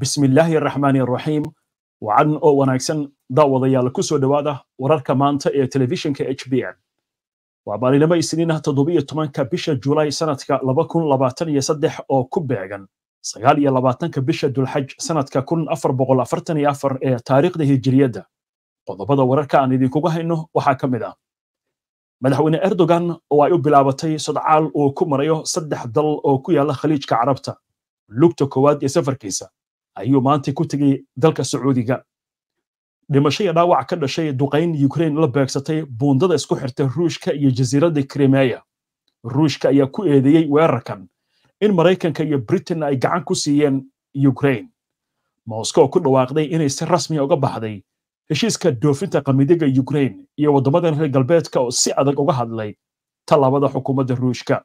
bismillaahi araxmaani araxiim wacan oo wanaagsan daawadayaal ku soo dhowaada wararka maanta ee telefishinka h b n waa maalinimo isniinah toddobiyo tobanka bisha julaay sanadka laba kun labaatan iyo saddex oo ku beegan sagaal iyo labaatanka bisha dulxaj sanadka kun afar boqol afartan iyo afar ee taariikhda hijiriyadda qodobada wararka aan idinkugu hayno waxaa ka mid ah madaxweyne erdogan oo ay u bilaabatay sodcaal uu ku marayo saddex dal oo ku yaala khaliijka carabta lugta koowaad ee safarkiisa ayuu maantay ku tegey dalka sacuudiga dhimasho iyo dhaawac ka dhashay duqayn ukrain la beegsatay buundada isku xirtay ruushka iyo jasiiradda krimeya ruushka ayaa ku eedeeyey weerarkan in maraykanka iyo britain ay gacan ku siiyeen ukrain moskow ku dhawaaqday inay si rasmiya uga baxday heshiiska doofinta qamidiga ukrain iyo waddamada reer galbeedka oo si adag uga hadlay tallaabada xukuumadda ruushka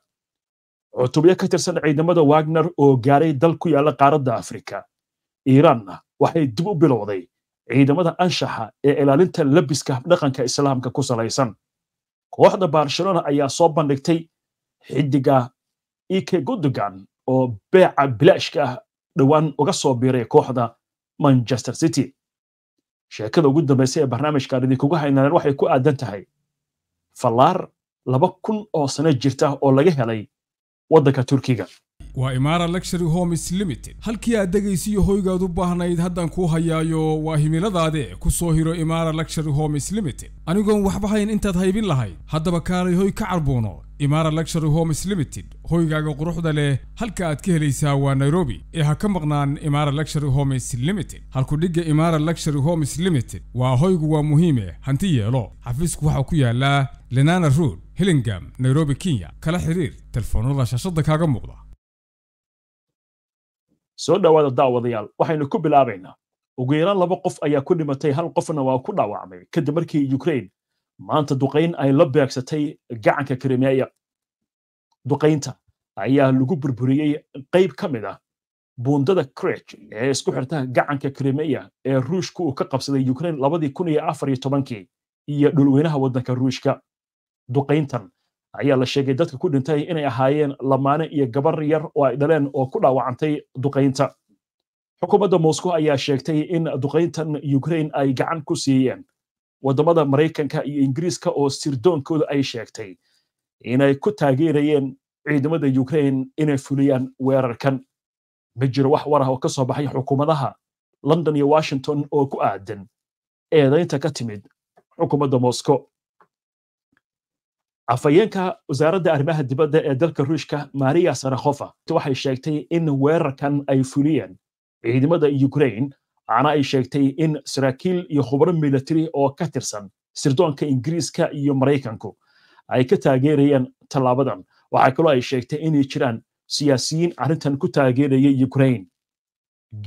cutubyo ka tirsan ciidamada wagner oo gaaray dal ku yaalla qaaradda afrika iiraanna waxay dib u bilowday ciidamada anshaxa ee ilaalinta labiska habdhaqanka islaamka ku salaysan kooxda barcelona ayaa soo bandhigtay xidiga ike gundogan oo beeca bilaashka ah dhowaan uga soo biiray kooxda manchester city sheekada ugu dambaysa ee barnaamijkan idinkugu haynaleen waxay ku aadan tahay fallaar laba kun oo sano jirta oo laga helay waddanka turkiga waa imaara luxury homes limited halkii aad dhegaysiyo hoygaad u baahnayd haddaan kuu hayaayo waa himiladaade ku soo hiro imaara luxury homes limited anigoon waxba hayn intaad haybin lahayd haddaba kaalay hoy ka carbuuno imaara luxury homes limited hoygaaga quruxda leh halka aad ka helaysaa waa nairobi ee ha ka maqnaan imaara luxury homes limited halkudhigga imaara luxury homes limited waa hoygu waa muhiime eh, hanti yeelo xafiisku waxaa ku yaallaa lenana rood hillingam nairobi kenya kala xiriir telefoonada shaashadda kaaga muuqda soo dhawaada daawadayaal waxaynu ku bilaabaynaa ugu yaraan laba qof ayaa ku dhimatay hal qofna waa ku dhaawacmay kadib markii ukrain maanta duqayn ay la beegsatay gacanka krimeya duqaynta ayaa lagu burburiyey qayb ka mid ah buundada crech ee isku xirta gacanka krimeya ee ruushka uu ka qabsaday ukrain labadii kun iyo afar iyo tobankii iyo dhulweynaha waddanka ruushka duqayntan ayaa la sheegay dadka ku dhintay inay ahaayeen lamaane iyo gabar yar oo ay dhaleen oo ku dhaawacantay duqaynta xukuumadda moscow ayaa sheegtay in duqayntan ukrain ay gacan ku siiyeen waddamada maraykanka iyo ingiriiska oo sirdoonkooda ay sheegtay inay ku taageerayeen ciidamada ukrain inay fuliyaan weerarkan ma jiro wax warah oo ka soo baxay xukuumadaha london iyo washington oo ku aadan eedaynta ka timid xukuumadda moscow afhayeenka wasaaradda arrimaha dibadda ee dalka ruushka maria sarakhofa waxay sheegtay in weerarkan ay fuliyeen ciidamada ukraine ana ay sheegtay in saraakiil iyo khubro military oo ka tirsan sirdoonka ingiriiska iyo maraykanku ay ka taageerayeen tallaabadan waxaa kaloo ay sheegtay inay jiraan siyaasiyiin arrintan ku taageeraya ukraine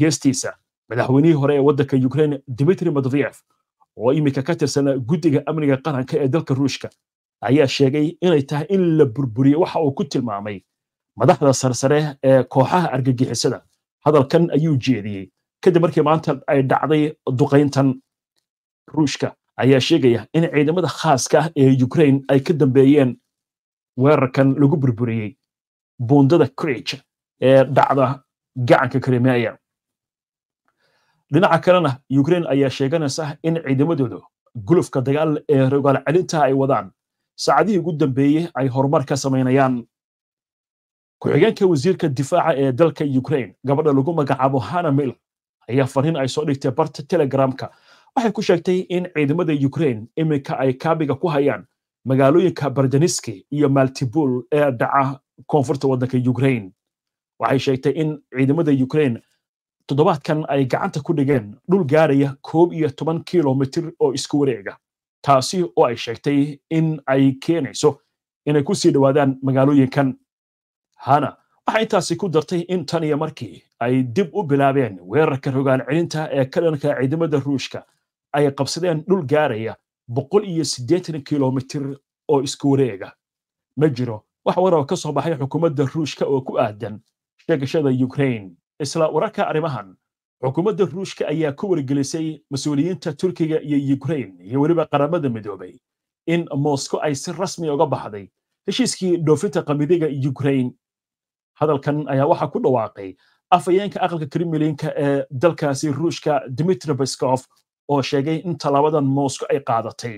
geestiisa madaxweynihii hore ee waddanka ukrain dmitri medveyev oo iminka ka tirsan guddiga amniga qaranka ee dalka ruushka ayaa sheegay inay tahay in la burburiye waxa uu ku tilmaamay madaxda sarsare ee kooxaha argagixisada hadalkan ayuu jeediyey kadib markii maanta ay dhacday duqayntan ruushka ayaa sheegaya in ciidamada khaaska ah ee ukrain ay ka dambeeyeen weerarkan lagu burburiyey buundada krige ee dhacda gacanka krimeya dhinaca kalena ukrain ayaa sheeganaysa in ciidamadooda gulufka dagaal ee rogaalcelinta ay wadaan saacadihii ugu dambeeyey ay horumar ka samaynayaan ku-xigeenka wasiirka difaaca ee dalka ukrain gabadha lagu magacaabo hana miller ayaa fariin ay soo dhigtay barta telegramka waxay ku sheegtay in ciidamada ukrain iminka ay kaabiga ku hayaan magaalooyinka bardaniski iyo maltibul ee dhaca koonfurta waddanka ukrain waxay sheegtay in ciidamada ukrain toddobaadkan ay gacanta ku dhigeen dhul gaaraya koob iyo toban kilomitir oo isku wareega taasi oo ay sheegtay in ay keenayso inay ku sii dhawaadaan magaalooyinkan hana waxay intaasi ku dartay in tan iyo markii ay dib u bilaabeen weerarka rogaan celinta ee ka dhanka ciidamada ruushka ay qabsadeen dhul gaaraya boqol iyo siddeetan kilomitir oo isku wareega ma jiro wax waroo ka soo baxay xukuumadda ruushka oo ku aadan sheegashada ukraine isla wararka arrimahan xukuumadda ruushka ayaa ku wargelisay mas-uuliyiinta turkiga iyo ukrain iyo weliba qaramada midoobay in mosco ay si rasmi uga baxday heshiiskii dhoofinta qamidiga ukrain hadalkan ayaa waxaa ku dhawaaqay afhayeenka aqalka krimilinka ee dalkaasi ruushka dmitri beskof oo sheegay in tallaabadan mosco ay qaadatay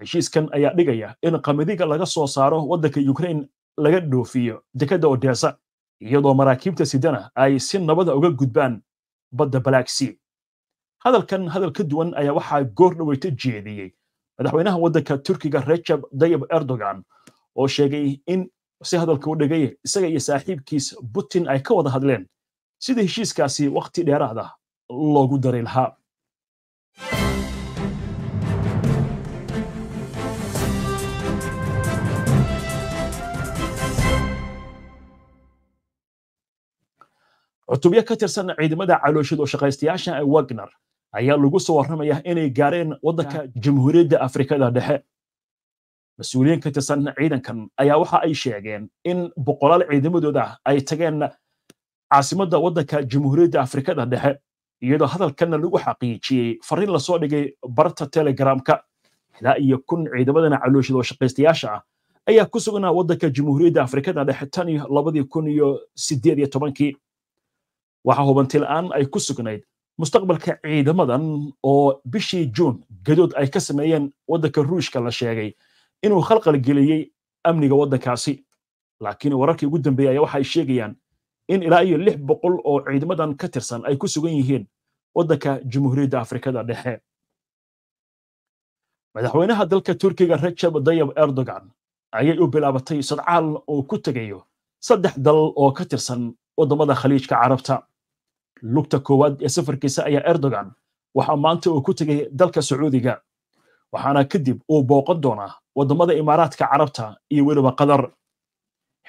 heshiiskan ayaa dhigaya in qamidiga laga soo saaro waddanka ukrain laga dhoofiyo dekedda odesa iyadoo maraakiibta sidana ay si nabada uga gudbaan badda Black Sea hadalkan hadal ka duwan ayaa waxaa goor dhaweyta jeediyey madaxweynaha waddanka Turkiga Recep Tayyip Erdogan oo sheegay in si hadalka u dhigay isaga iyo saaxiibkiis Putin ay ka wada hadleen sida heshiiskaasi waqti dheeraada ah loogu dari lahaa cutubyo ka tirsan ciidamada calooshied oo shaqaystayaasha wagner ayaa lagu soo warramaya inay gaareen waddanka jamhuuriyadda afrikada dhexe mas-uuliyiin ka tirsan ciidankan ayaa waxa ay sheegeen in boqolaal ciidamadooda ah ay tageen caasimadda waddanka jamhuuriyadda afrikada dhexe iyadoo hadalkana lagu xaqiijiyey farin lasoo dhigay barta telegramka ilaa iyo kun ciidamadana calooshied oo shaqaystayaasha ah ayaa ku sugnaa waddanka jamhuuriyadda afrikada dhexe tan iyo labadii kun iyo sideed iyo tobankii waxaa hubantilaan ay ku sugnayd mustaqbalka ciidamadan oo bishii juun gadood ay ka sameeyeen waddanka ruushka la sheegay inuu khalqal geliyey amniga waddankaasi laakiin wararkii ugu dambeeyey ayaa waxay sheegayaan in ilaa iyo lix boqol oo ciidamadan ka tirsan ay ku sugan yihiin waddanka jumhuuriyadda afrikada dhexe madaxweynaha dalka turkiga rajab dayab erdogan ayay u bilaabatay sadcaal uu ku tegayo saddex dal oo ka tirsan waddamada khaliijka carabta lugta koowaad ee safarkiisa ayaa erdogan waxaa maanta uu ku tegay dalka sacuudiga waxaana kadib uu booqan doonaa waddamada imaaraadka carabta iyo weliba qatar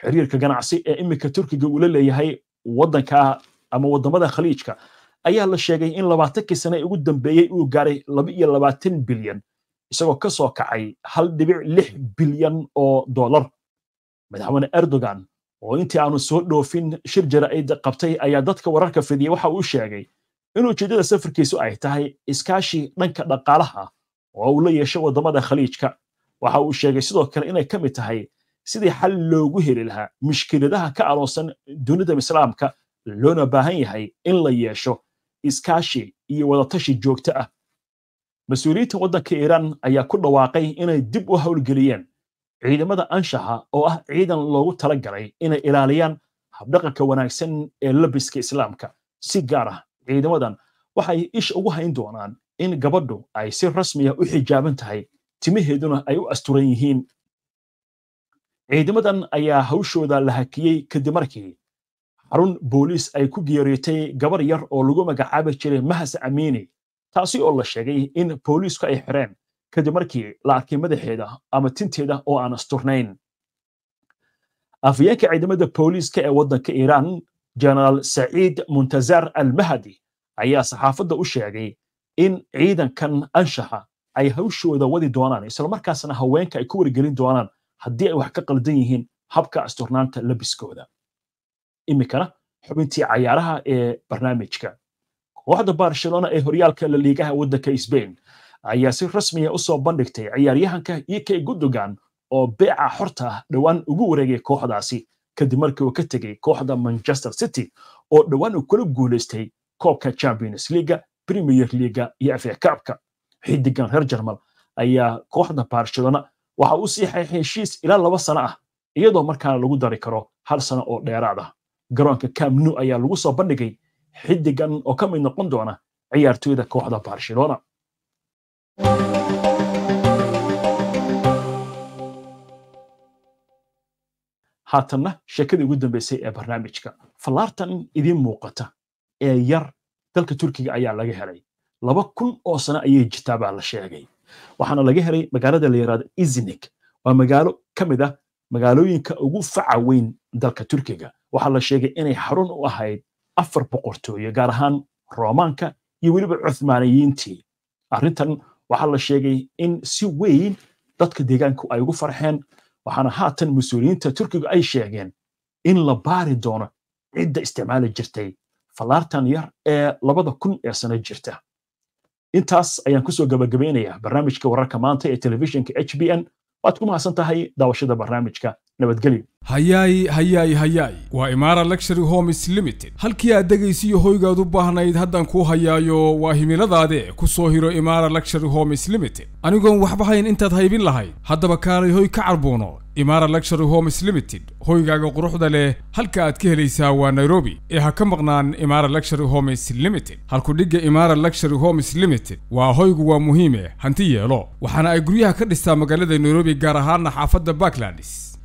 xiriirka ganacsi ee iminka turkiga uu la leeyahay waddanka ama waddamada khaliijka ayaa la sheegay in labaatankii sane ugu dambeeyey uu gaaray laba iyo labaatan bilyan isagoo ka soo kacay hal dhibic lix bilyan oo dollar madaxweyne erdogan oo intii aanu soo dhoofin shir jara ay qabtay ayaa dadka wararka fidiyey waxa uu sheegay in ujeeddada safarkiisu ay tahay iskaashi dhanka dhaqaalaha oo uu la yeesho waddamada khaliijka waxa uu sheegay sidoo kale inay ka mid tahay sidii xal loogu heli lahaa mushkiladaha ka aloonsan dunida islaamka loona baahan yahay in la yeesho iskaashi iyo wadatashi joogto ah mas-uuliyiinta waddanka iiraan ayaa ku dhawaaqay inay dib u howlgeliyeen ciidamada anshaxa oo ah ciidan loogu tala galay inay ilaaliyaan habdhaqanka wanaagsan ee labiska islaamka si gaar ah ciidamadan waxay isha ugu hayn doonaan in gabadhu ay si rasmiya ah u xijaaban tahay timaheeduna ay u asturan yihiin ciidamadan ayaa hawshooda la hakiyey kadib markii xarun booliis ay ku geeryootay gabar yar oo lagu magacaabi jiray mahas amiini taasi oo la sheegay in booliisku ay xireen kadib markii la arkay madaxeeda ama tinteeda oo aan asturnayn afyeenka ciidamada booliiska ee waddanka iiraan jenaraal saciid muntazar almahadi ayaa saxaafadda u sheegay in ciidankan anshaxa ay hawshooda wadi doonaan islamarkaasna haweenka ay ku wargelin doonaan haddii ay wax ka qaldan yihiin habka asturnaanta labiskooda iminkana xubintii cayaaraha ee barnaamijka kooxda barcelona ee horyaalka la liigaha waddanka sbain ayaa si rasmiya usoo bandhigtay ciyaaryahanka ike e gudogan oo beeca xorta ah dhowaan ugu wareegay kooxdaasi kadib markii uu ka tegay kooxda manchester city oo dhowaan uu kula guuleystay koobka champions leaga premier leaga iyo fa kabka xidigan reer jarmal ayaa kooxda barcelona waxa uu siixay heshiis ilaa laba sano ah iyadoo markaana lagu dari karo hal sano oo dheeraad ah garoonka camnu ayaa lagu soo bandhigay xidigan oo ka mid noqon doona ciyaartoyda kooxda barcelona haatanna sheekadii ugu dambaysay ee barnaamijka fallaartan idiin muuqata ee yar dalka turkiga ayaa laga helay laba kun oo sano ayay jirtaa baa la sheegay waxaana laga helay magaalada la yidhaahdo iznik waa magaalo ka mid ah magaalooyinka ugu faca weyn dalka turkiga waxaa la sheegay inay xarun u ahayd afar boqortooyo gaar ahaan romaanka iyo weliba cuthmaaniyiintii arrintan waxaa la sheegay in si weyn dadka deegaanku ay ugu farxeen waxaana haatan mas-uuliyiinta turkiga ay sheegeen in la baari doono cidda isticmaali jirtay falaartan yar ee labada kun ee sano jirta intaas ayaan kusoo gabagabaynayaa barnaamijka wararka maanta ee telefishinka h b n waad ku mahadsan tahay daawashada barnaamijka nabadgelyo hayaay hayaay hayaay waa imara luxury homes limited halkii aad degaysiiyo hoygaad u baahnayd haddaan kuu hayaayo waa himiladaade ku soo hiro imara luxury homes limited anigoon waxba hayn intaad haybin lahayd haddaba kaalay hoy ka carbuuno imaara luxury homes limited hoygaaga quruxda leh halka aad ka helaysaa waa nairobi ee ha ka maqnaan imara luxury homes limited halku dhigga imara luxury homes limited waa hoygu waa muhiime hanti yeelo waxaana ay guryaha ka dhistaa magaalada nairobi gaar ahaana xaafadda backlands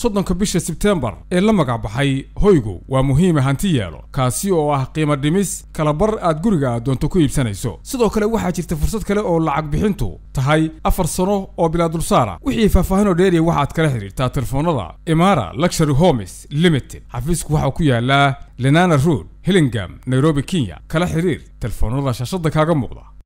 soddonka bisha sebteembar ee la magacbaxay hoygu waa muhiime hanti yeelo kaasi oo ah qiimo dhimis kalabar aad guriga aad doonto ku iibsanayso sidoo kale waxaa jirta fursad kale oo lacag bixintu tahay afar sano oo bilaa dulsaara wixii faahfaahinoo dheeriya waxaad kala xidhiirtaa telefoonada imaara luxury homes limited xafiisku waxaa ku yaallaa lenana road hillingam nairobi kenya kala xidhiir telefoonada shaashadda kaaga muuqda